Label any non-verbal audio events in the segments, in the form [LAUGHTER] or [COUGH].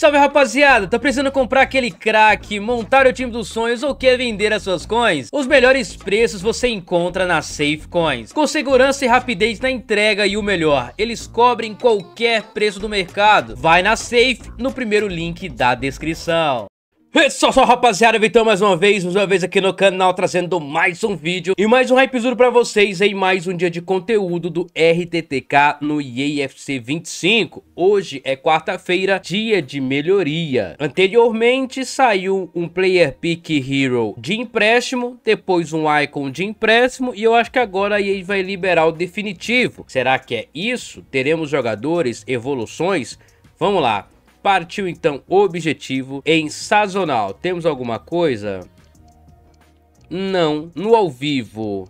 Salve rapaziada, tá precisando comprar aquele crack, montar o time dos sonhos ou quer vender as suas coins? Os melhores preços você encontra na Safe Coins. Com segurança e rapidez na entrega e o melhor, eles cobrem qualquer preço do mercado. Vai na Safe no primeiro link da descrição. É só, só rapaziada, Vitão mais uma vez, mais uma vez aqui no canal trazendo mais um vídeo e mais um hypezudo pra vocês em mais um dia de conteúdo do RTTK no IEFC 25. Hoje é quarta-feira, dia de melhoria. Anteriormente saiu um Player Pick Hero de empréstimo, depois um Icon de empréstimo e eu acho que agora a EA vai liberar o definitivo. Será que é isso? Teremos jogadores, evoluções? Vamos lá. Partiu então o objetivo em sazonal. Temos alguma coisa? Não. No ao vivo?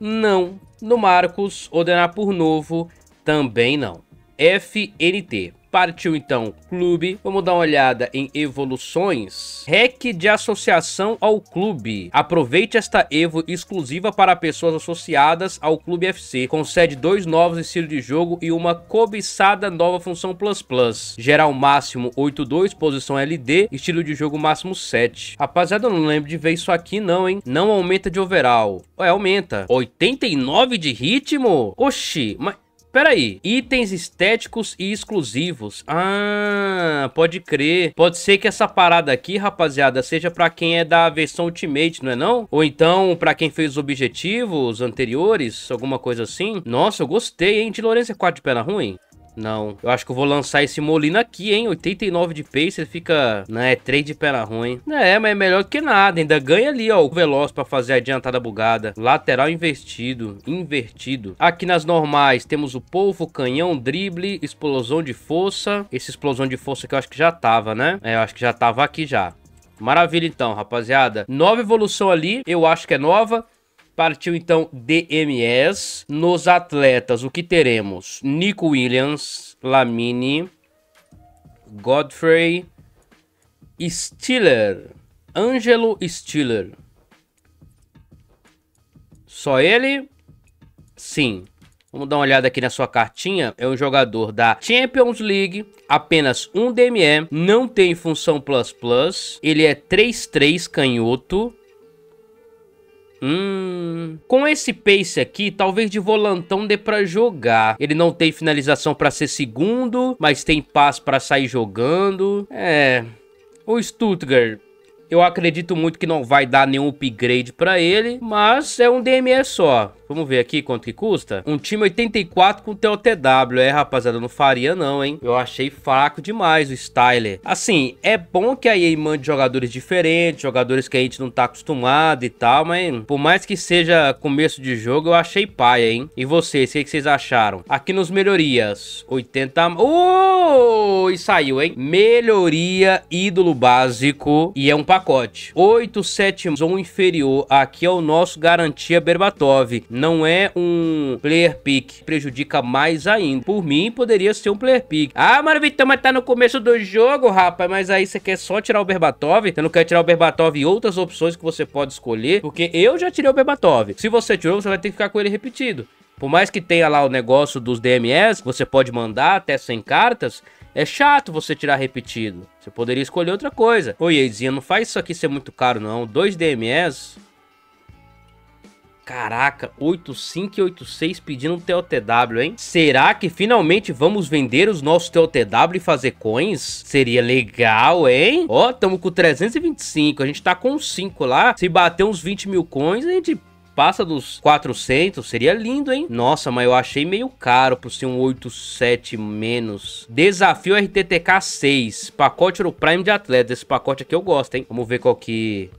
Não. No Marcos, ordenar por novo? Também não. FNT. Partiu então clube. Vamos dar uma olhada em evoluções. REC de associação ao clube. Aproveite esta Evo exclusiva para pessoas associadas ao Clube FC. Concede dois novos estilos de jogo e uma cobiçada nova função Plus Plus. Geral máximo 8-2, posição LD, estilo de jogo máximo 7. Rapaziada, eu não lembro de ver isso aqui não, hein? Não aumenta de overall. É, aumenta. 89 de ritmo? Oxi, mas... Peraí, itens estéticos e exclusivos. Ah, pode crer. Pode ser que essa parada aqui, rapaziada, seja pra quem é da versão Ultimate, não é não? Ou então pra quem fez os objetivos anteriores, alguma coisa assim. Nossa, eu gostei, hein, de Lourenço 4 é de perna ruim. Não. Eu acho que eu vou lançar esse Molina aqui, hein? 89 de pace, fica... Né, 3 de pera ruim. É, mas é melhor que nada. Ainda ganha ali, ó, o veloz pra fazer a adiantada bugada. Lateral investido, invertido. Aqui nas normais temos o polvo, canhão, drible, explosão de força. Esse explosão de força que eu acho que já tava, né? É, eu acho que já tava aqui já. Maravilha então, rapaziada. Nova evolução ali, eu acho que é nova. Partiu então DMS. Nos atletas, o que teremos? Nico Williams, Lamini Godfrey, Stiller, Ângelo Stiller. Só ele? Sim. Vamos dar uma olhada aqui na sua cartinha. É um jogador da Champions League, apenas um DME, não tem função plus plus. Ele é 3-3 canhoto, Hum. Com esse pace aqui, talvez de volantão dê pra jogar. Ele não tem finalização pra ser segundo, mas tem paz pra sair jogando. É. O Stuttgart eu acredito muito que não vai dar nenhum upgrade pra ele, mas é um DME só. Vamos ver aqui quanto que custa. Um time 84 com TOTW. É, rapaziada, eu não faria não, hein? Eu achei fraco demais o Styler. Assim, é bom que a EA mande jogadores diferentes, jogadores que a gente não tá acostumado e tal, mas por mais que seja começo de jogo, eu achei paia, hein? E vocês, o que, que vocês acharam? Aqui nos melhorias, 80... Oh! E saiu, hein? Melhoria, ídolo básico e é um pacote pacote. sétimos ou inferior aqui é o nosso garantia Berbatov. Não é um player pick. Prejudica mais ainda. Por mim, poderia ser um player pick. Ah, mano, mas tá no começo do jogo, rapaz. Mas aí você quer só tirar o Berbatov? Você não quer tirar o Berbatov e outras opções que você pode escolher? Porque eu já tirei o Berbatov. Se você tirou, você vai ter que ficar com ele repetido. Por mais que tenha lá o negócio dos DMS, você pode mandar até 100 cartas, é chato você tirar repetido. Você poderia escolher outra coisa. Ô, Yadezinha, não faz isso aqui ser muito caro, não. 2 DMS. Caraca, 85 e 86 pedindo TLTW, TOTW, hein? Será que finalmente vamos vender os nossos TOTW e fazer coins? Seria legal, hein? Ó, tamo com 325, a gente tá com 5 lá. Se bater uns 20 mil coins, a gente passa dos 400, seria lindo, hein? Nossa, mas eu achei meio caro por ser um 87 menos. Desafio RTTK 6, pacote no Prime de atletas. Esse pacote aqui eu gosto, hein? Vamos ver qual que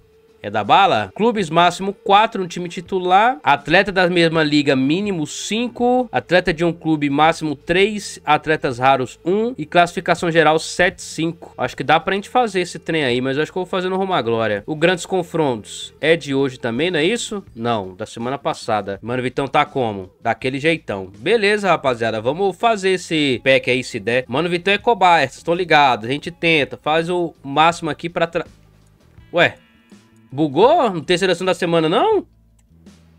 é da bala? Clubes máximo 4, no time titular. Atleta da mesma liga, mínimo 5. Atleta de um clube, máximo 3. Atletas raros, 1. Um, e classificação geral, 7-5. Acho que dá pra gente fazer esse trem aí, mas acho que eu vou fazer no Roma Glória. O Grandes Confrontos é de hoje também, não é isso? Não, da semana passada. Mano, Vitão tá como? Daquele jeitão. Beleza, rapaziada. Vamos fazer esse pack aí, se der. Mano, Vitão é cobaia, vocês estão ligados. A gente tenta. Faz o máximo aqui pra... Ué, Bugou? Não tem seleção da semana, não?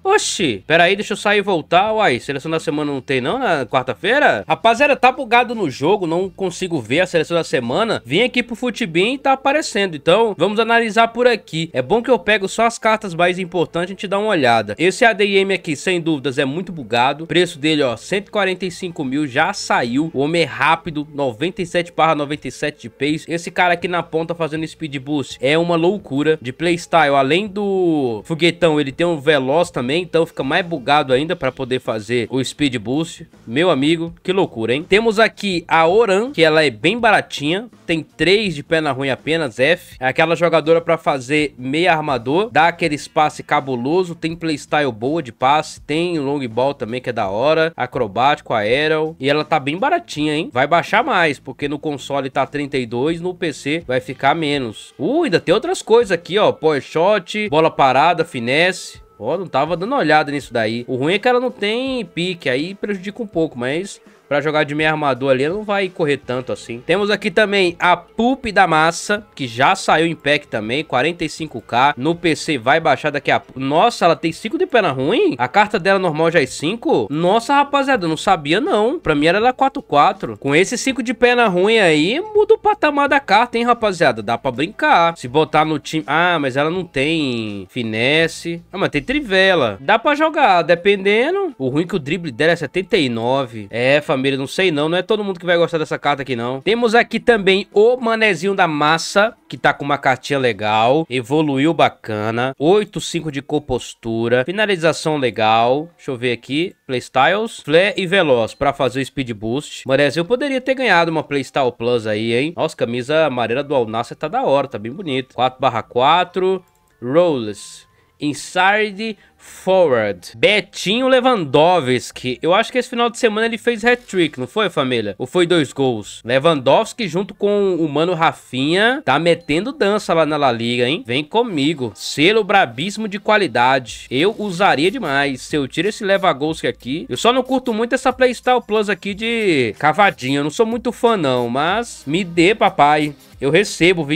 Oxi, peraí, deixa eu sair e voltar. Uai, seleção da semana não tem não na quarta-feira? Rapaziada, tá bugado no jogo, não consigo ver a seleção da semana. Vim aqui pro Futebin e tá aparecendo. Então, vamos analisar por aqui. É bom que eu pego só as cartas mais importantes e a gente dá uma olhada. Esse ADM aqui, sem dúvidas, é muito bugado. preço dele, ó, 145 mil, já saiu. O homem é rápido, 97 barra 97 de pace. Esse cara aqui na ponta fazendo speed boost é uma loucura. De playstyle, além do foguetão, ele tem um veloz também também, então fica mais bugado ainda para poder fazer o speed boost. Meu amigo, que loucura, hein? Temos aqui a Oran, que ela é bem baratinha, tem 3 de perna ruim apenas, F. É aquela jogadora para fazer meia armador, dá aquele passe cabuloso, tem playstyle boa de passe, tem long ball também que é da hora, acrobático, aero, e ela tá bem baratinha, hein? Vai baixar mais, porque no console tá 32, no PC vai ficar menos. Uh, ainda tem outras coisas aqui, ó, power shot, bola parada, finesse, Ó, não tava dando olhada nisso daí. O ruim é que ela não tem pique, aí prejudica um pouco, mas Pra jogar de meio armador ali, não vai correr tanto assim. Temos aqui também a Pulp da Massa, que já saiu em pack também, 45k. No PC vai baixar daqui a... Nossa, ela tem 5 de pena ruim? A carta dela normal já é 5? Nossa, rapaziada, não sabia não. Pra mim era 4-4. Com esse 5 de pena ruim aí, muda o patamar da carta, hein, rapaziada? Dá pra brincar. Se botar no time... Ah, mas ela não tem finesse. Ah, mas tem trivela. Dá pra jogar, dependendo. O ruim é que o drible dela é 79. É, família família, não sei não, não é todo mundo que vai gostar dessa carta aqui não. Temos aqui também o Manezinho da Massa, que tá com uma cartinha legal, evoluiu bacana, 8, 5 de compostura, finalização legal, deixa eu ver aqui, playstyles, flare e veloz pra fazer o speed boost. Manezinho poderia ter ganhado uma playstyle plus aí, hein? Nossa, camisa amarela do Alnasser tá da hora, tá bem bonito. 4 barra 4, Rollers, Inside forward. Betinho Lewandowski. Eu acho que esse final de semana ele fez hat-trick, não foi, família? Ou foi dois gols? Lewandowski junto com o mano Rafinha tá metendo dança lá na La Liga, hein? Vem comigo. Selo brabíssimo de qualidade. Eu usaria demais. Se eu tiro esse Lewandowski aqui... Eu só não curto muito essa Playstyle Plus aqui de cavadinha. Eu não sou muito fã, não. Mas me dê, papai. Eu recebo, viu,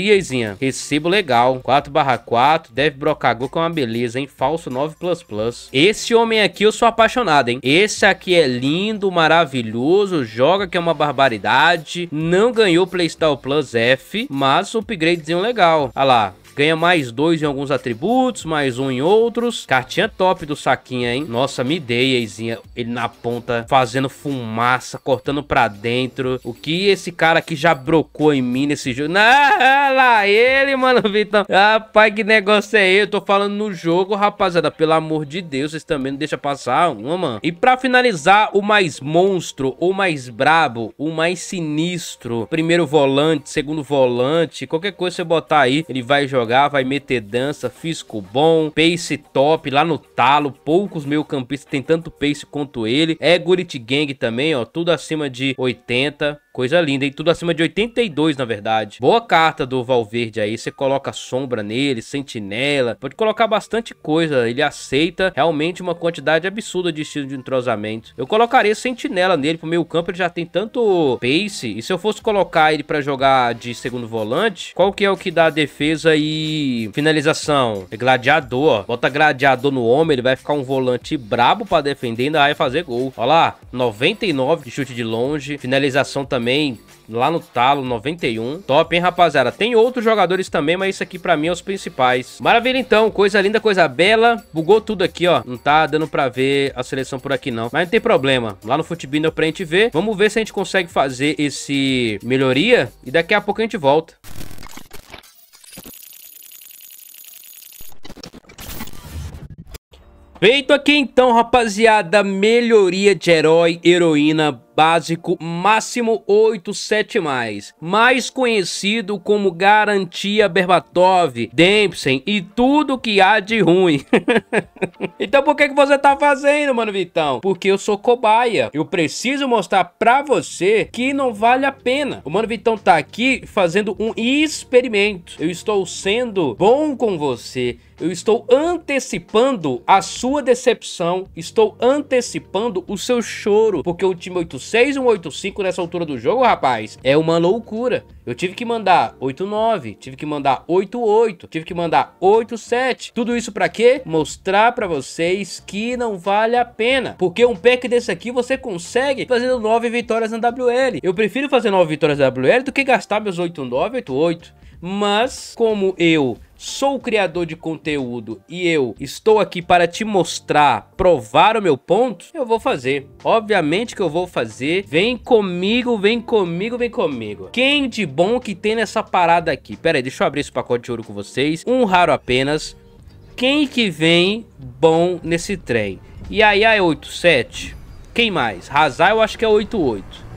Recebo legal. 4 4. Deve brocar gol, que é uma beleza, hein? Falso 9 plus Plus Plus. Esse homem aqui eu sou apaixonado, hein? Esse aqui é lindo, maravilhoso, joga que é uma barbaridade. Não ganhou PlayStation Plus F, mas um upgradezinho legal. Olha lá, Ganha mais dois em alguns atributos, mais um em outros. Cartinha top do Saquinha, hein? Nossa, me dei, Eizinha. Ele na ponta, fazendo fumaça, cortando pra dentro. O que esse cara aqui já brocou em mim nesse jogo? Ah, lá ele, mano, Vitão. Rapaz, que negócio é esse? Eu tô falando no jogo, rapaziada. Pelo amor de Deus, vocês também não deixam passar uma, mano. E pra finalizar, o mais monstro, o mais brabo, o mais sinistro. Primeiro volante, segundo volante, qualquer coisa você botar aí, ele vai jogar jogar, vai meter dança, físico bom, pace top, lá no talo, poucos meio campistas tem tanto pace quanto ele, é Gurit Gang também, ó, tudo acima de 80, Coisa linda, e tudo acima de 82, na verdade. Boa carta do Valverde aí, você coloca sombra nele, sentinela, pode colocar bastante coisa. Ele aceita realmente uma quantidade absurda de estilo de entrosamento. Eu colocaria sentinela nele, pro meio campo ele já tem tanto pace, e se eu fosse colocar ele pra jogar de segundo volante, qual que é o que dá defesa e finalização? É gladiador, Bota gladiador no homem, ele vai ficar um volante brabo pra defender, ainda vai fazer gol. Olha lá, 99 de chute de longe, finalização também também lá no talo, 91. Top, hein, rapaziada? Tem outros jogadores também, mas isso aqui pra mim é os principais. Maravilha, então. Coisa linda, coisa bela. Bugou tudo aqui, ó. Não tá dando pra ver a seleção por aqui, não. Mas não tem problema. Lá no Futebino é pra gente ver. Vamos ver se a gente consegue fazer esse melhoria. E daqui a pouco a gente volta. Feito aqui então, rapaziada, melhoria de herói, heroína, básico máximo 87, mais conhecido como garantia Berbatov, Dempsey e tudo que há de ruim. [LAUGHS] então por que, que você tá fazendo, mano Vitão? Porque eu sou cobaia. Eu preciso mostrar pra você que não vale a pena. O mano Vitão tá aqui fazendo um experimento. Eu estou sendo bom com você. Eu estou antecipando a sua decepção. Estou antecipando o seu choro. Porque o time 800 6,185 nessa altura do jogo, rapaz, é uma loucura. Eu tive que mandar 8,9, tive que mandar 8,8, tive que mandar 8,7. Tudo isso pra quê? Mostrar pra vocês que não vale a pena. Porque um pack desse aqui você consegue fazendo 9 vitórias na WL. Eu prefiro fazer 9 vitórias na WL do que gastar meus 8,9, 8,8. Mas, como eu sou criador de conteúdo e eu estou aqui para te mostrar, provar o meu ponto, eu vou fazer. Obviamente que eu vou fazer. Vem comigo, vem comigo, vem comigo. Quem de bom que tem nessa parada aqui? Pera aí, deixa eu abrir esse pacote de ouro com vocês. Um raro apenas. Quem que vem bom nesse trem? E aí é 87. Quem mais? Razar eu acho que é 88.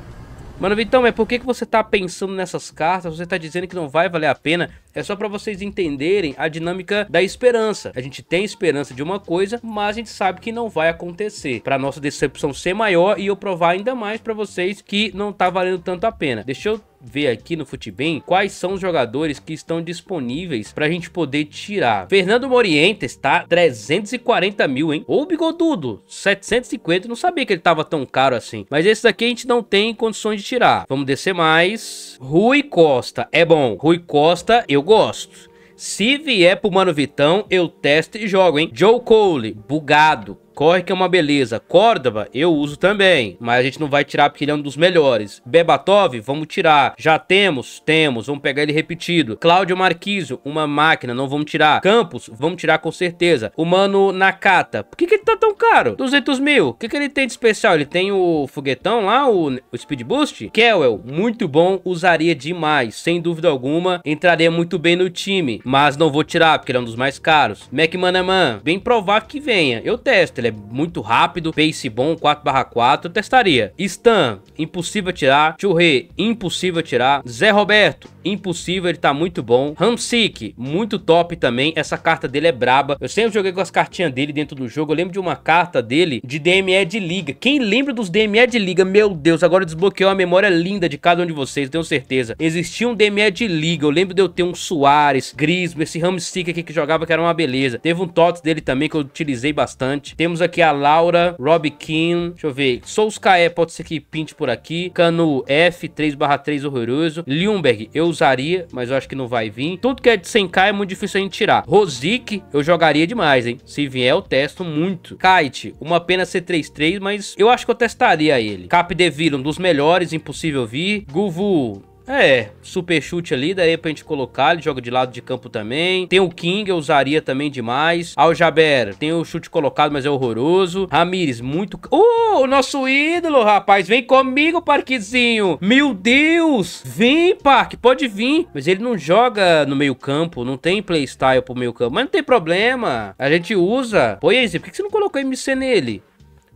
Mano Vitão, é por que, que você tá pensando nessas cartas? Você tá dizendo que não vai valer a pena? É só para vocês entenderem a dinâmica da esperança. A gente tem esperança de uma coisa, mas a gente sabe que não vai acontecer. Para nossa decepção ser maior e eu provar ainda mais para vocês que não tá valendo tanto a pena. Deixa eu ver aqui no Futebem quais são os jogadores que estão disponíveis pra gente poder tirar. Fernando Morientes tá 340 mil, hein? Ou Bigodudo, 750. Não sabia que ele tava tão caro assim. Mas esse daqui a gente não tem condições de tirar. Vamos descer mais. Rui Costa, é bom. Rui Costa, eu gosto. Se vier pro Mano Vitão, eu testo e jogo, hein? Joe Cole, bugado corre que é uma beleza. Córdoba, eu uso também, mas a gente não vai tirar porque ele é um dos melhores. Bebatov, vamos tirar. Já temos? Temos, vamos pegar ele repetido. Cláudio Marquiso uma máquina, não vamos tirar. Campos, vamos tirar com certeza. O Mano Nakata, por que, que ele tá tão caro? 200 mil. O que, que ele tem de especial? Ele tem o foguetão lá, o, o Speed Boost? Kewell, muito bom, usaria demais, sem dúvida alguma. Entraria muito bem no time, mas não vou tirar porque ele é um dos mais caros. McManaman, bem provável que venha. Eu testo, ele é muito rápido, pace bom, 4/4, testaria. Stan, impossível tirar. Churre, impossível tirar. Zé Roberto, Impossível, ele tá muito bom. Hamsik, muito top também. Essa carta dele é braba. Eu sempre joguei com as cartinhas dele dentro do jogo. Eu lembro de uma carta dele de DME de liga. Quem lembra dos DME de liga? Meu Deus, agora desbloqueou a memória linda de cada um de vocês, tenho certeza. Existia um DME de liga. Eu lembro de eu ter um Soares, Grismo, esse Hamsik aqui que jogava que era uma beleza. Teve um TOTS dele também que eu utilizei bastante. Temos aqui a Laura, Rob King. Deixa eu ver. Souls KE pode ser que pinte por aqui. Cano F, 3/3 horroroso. Lumberg, eu usaria, mas eu acho que não vai vir. Tudo que é de 100k é muito difícil a gente tirar. Rosic, eu jogaria demais, hein? Se vier, eu testo muito. Kite, uma pena C33, mas eu acho que eu testaria ele. Cap de um dos melhores, impossível vir. Guvu, é, super chute ali, daí é pra gente colocar, ele joga de lado de campo também. Tem o King, eu usaria também demais. Aljaber, tem o chute colocado, mas é horroroso. Ramires, muito... Uh, o nosso ídolo, rapaz, vem comigo, Parquezinho. Meu Deus, vem, Parque, pode vir. Mas ele não joga no meio campo, não tem playstyle pro meio campo, mas não tem problema. A gente usa. Pô, é, por que você não colocou MC nele?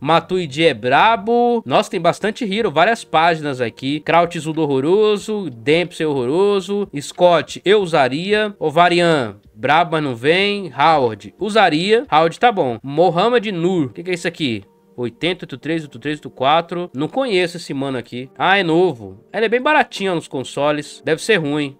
Matuidi é brabo. Nossa, tem bastante hero, várias páginas aqui. Krautzudo horroroso, Dempsey é horroroso, Scott eu usaria, Ovarian brabo, mas não vem, Howard usaria, Howard tá bom. Mohamed Nur, o que, que é isso aqui? 80, 83, 83, 84. Não conheço esse mano aqui. Ah, é novo. Ele é bem baratinho nos consoles. Deve ser ruim.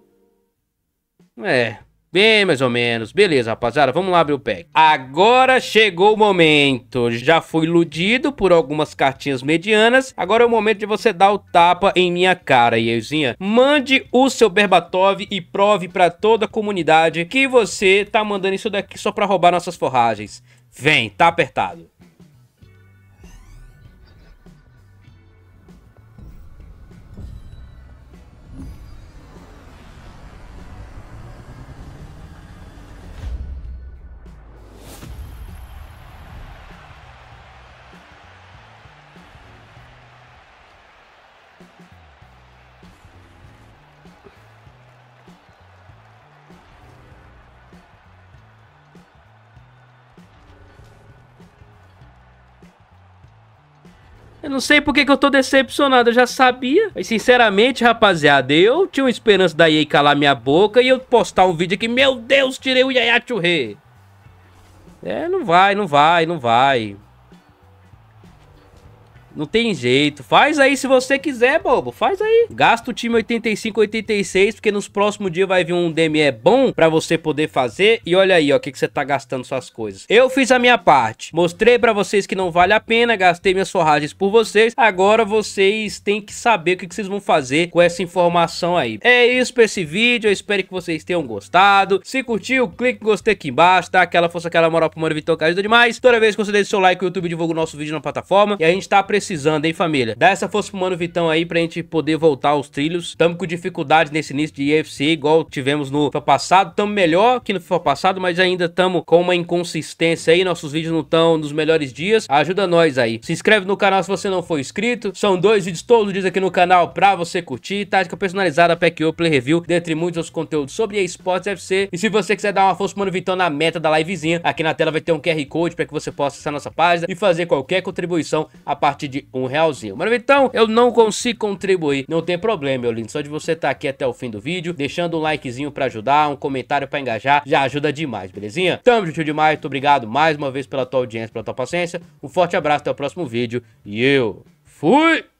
É, Bem, mais ou menos. Beleza, rapaziada, vamos lá abrir o pack. Agora chegou o momento. Já fui iludido por algumas cartinhas medianas. Agora é o momento de você dar o tapa em minha cara, Yeizinha. Mande o seu Berbatov e prove pra toda a comunidade que você tá mandando isso daqui só pra roubar nossas forragens. Vem, tá apertado. Eu não sei porque que eu tô decepcionado, eu já sabia. Mas sinceramente, rapaziada, eu tinha uma esperança da EA calar minha boca e eu postar um vídeo aqui, meu Deus, tirei o Yaya Churre. É, não vai, não vai, não vai. Não tem jeito. Faz aí se você quiser, bobo. Faz aí. Gasta o time 85, 86, porque nos próximos dias vai vir um DME bom pra você poder fazer. E olha aí, ó, o que, que você tá gastando suas coisas. Eu fiz a minha parte. Mostrei pra vocês que não vale a pena. Gastei minhas forragens por vocês. Agora vocês têm que saber o que, que vocês vão fazer com essa informação aí. É isso pra esse vídeo. Eu espero que vocês tenham gostado. Se curtiu, clique em gostei aqui embaixo, tá? Aquela força, aquela moral pro Mano Vitor, que ajuda demais. Toda vez que você deixa seu like, o YouTube divulga o nosso vídeo na plataforma. E a gente tá apreciando precisando, hein, família? Dá essa força pro Mano Vitão aí pra gente poder voltar aos trilhos. Tamo com dificuldade nesse início de UFC, igual tivemos no FIFA passado. Tamo melhor que no FIFA passado, mas ainda tamo com uma inconsistência aí. Nossos vídeos não tão nos melhores dias. Ajuda nós aí. Se inscreve no canal se você não for inscrito. São dois vídeos todos os dias aqui no canal pra você curtir. Tática personalizada, PQO, Play Review, dentre muitos outros conteúdos sobre esportes UFC. E se você quiser dar uma força pro Mano Vitão na meta da livezinha, aqui na tela vai ter um QR Code pra que você possa acessar nossa página e fazer qualquer contribuição a partir de de um realzinho. Maravitão, eu não consigo contribuir. Não tem problema, meu lindo. Só de você estar tá aqui até o fim do vídeo, deixando um likezinho pra ajudar, um comentário pra engajar, já ajuda demais, belezinha? Tamo junto demais, muito obrigado mais uma vez pela tua audiência, pela tua paciência. Um forte abraço, até o próximo vídeo e eu fui!